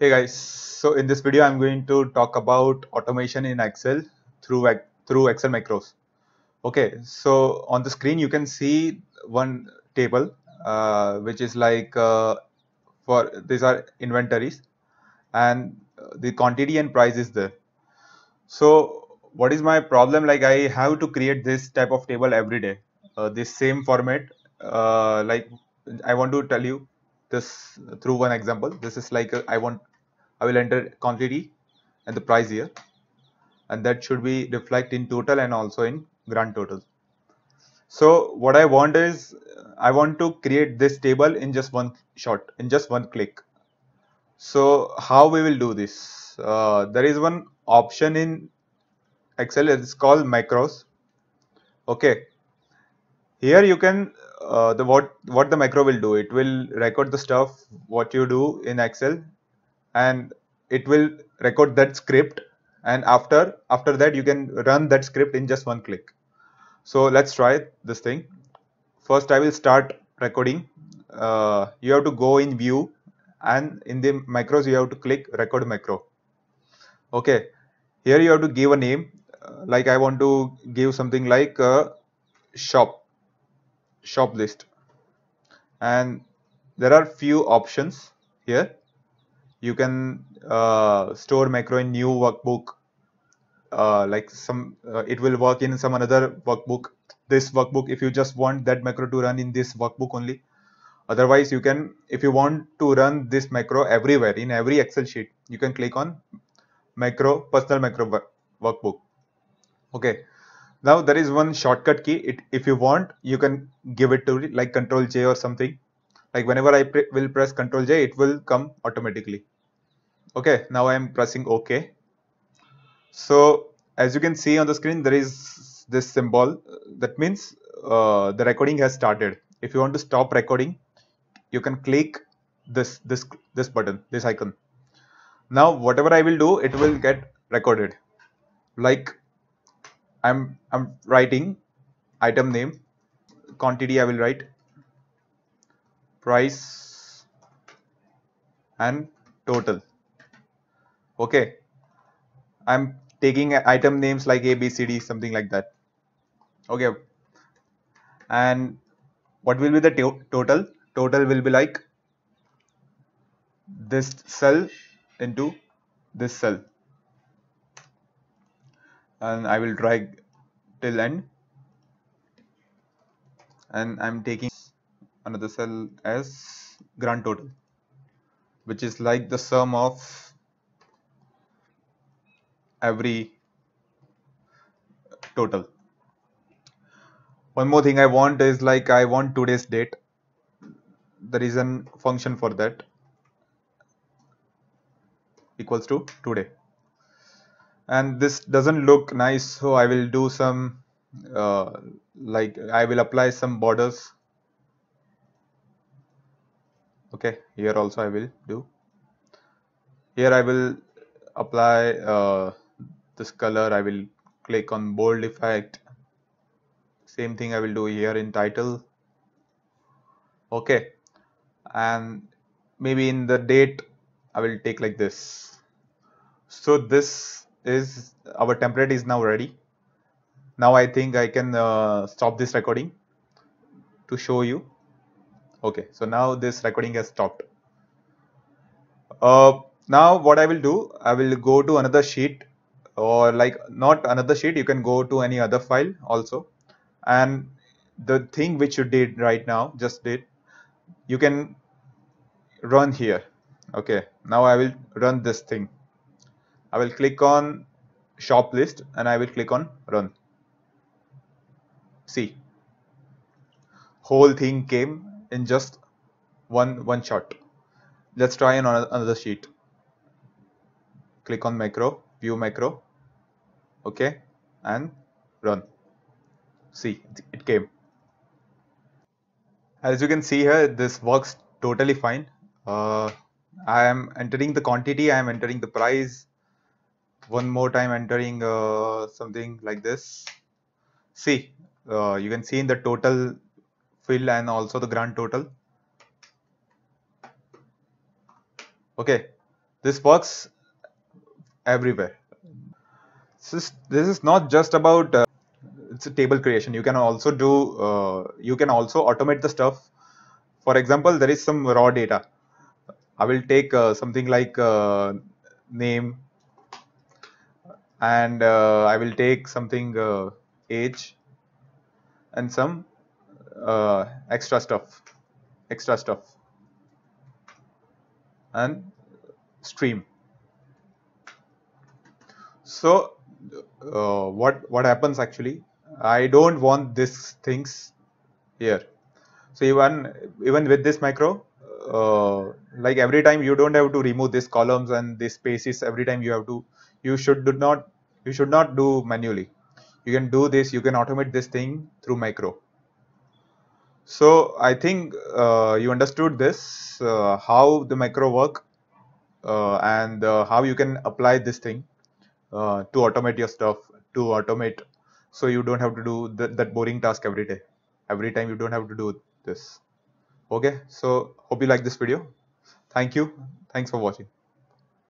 Hey guys, so in this video I'm going to talk about automation in Excel through through Excel macros. Okay, so on the screen you can see one table uh, which is like uh, for these are inventories and the quantity and price is there. So what is my problem like I have to create this type of table every day. Uh, this same format uh, like I want to tell you this through one example. This is like a, uh, I want, I will enter quantity and the price here and that should be reflect in total and also in grand total. So what I want is I want to create this table in just one shot in just one click. So how we will do this? Uh, there is one option in Excel it's called macros. Okay, here you can uh, the what what the macro will do it will record the stuff what you do in excel and it will record that script and after after that you can run that script in just one click so let's try this thing first i will start recording uh, you have to go in view and in the macros you have to click record macro okay here you have to give a name uh, like i want to give something like uh, shop shop list and there are few options here you can uh, store macro in new workbook uh, like some uh, it will work in some another workbook this workbook if you just want that macro to run in this workbook only otherwise you can if you want to run this macro everywhere in every excel sheet you can click on macro personal macro workbook okay now there is one shortcut key it if you want you can give it to like control j or something like whenever i pre will press control j it will come automatically okay now i am pressing ok so as you can see on the screen there is this symbol that means uh, the recording has started if you want to stop recording you can click this this this button this icon now whatever i will do it will get recorded like i'm i'm writing item name quantity i will write price and total okay i'm taking item names like a b c d something like that okay and what will be the to total total will be like this cell into this cell and I will drag till end and I'm taking another cell as grand total which is like the sum of every total one more thing I want is like I want today's date There is a function for that equals to today and this doesn't look nice so I will do some uh, like I will apply some borders okay here also I will do here I will apply uh, this color I will click on bold effect same thing I will do here in title okay and maybe in the date I will take like this so this is our template is now ready. Now I think I can uh, stop this recording to show you. Okay, so now this recording has stopped. Uh, now what I will do, I will go to another sheet or like not another sheet, you can go to any other file also. And the thing which you did right now, just did, you can run here. Okay, now I will run this thing I will click on shop list and I will click on run. See, whole thing came in just one one shot. Let's try another sheet. Click on macro, view macro, okay, and run. See, it came. As you can see here, this works totally fine. Uh, I am entering the quantity, I am entering the price, one more time entering uh, something like this see uh, you can see in the total field and also the grand total okay this works everywhere this is, not just about uh, it's a table creation you can also do uh, you can also automate the stuff for example there is some raw data i will take uh, something like uh, name and uh, I will take something uh, age and some uh, extra stuff extra stuff and stream so uh, what what happens actually I don't want these things here so even even with this micro uh, like every time you don't have to remove these columns and these spaces every time you have to you should do not you should not do manually you can do this you can automate this thing through micro so i think uh, you understood this uh, how the micro work uh, and uh, how you can apply this thing uh, to automate your stuff to automate so you don't have to do th that boring task every day every time you don't have to do this okay so hope you like this video thank you thanks for watching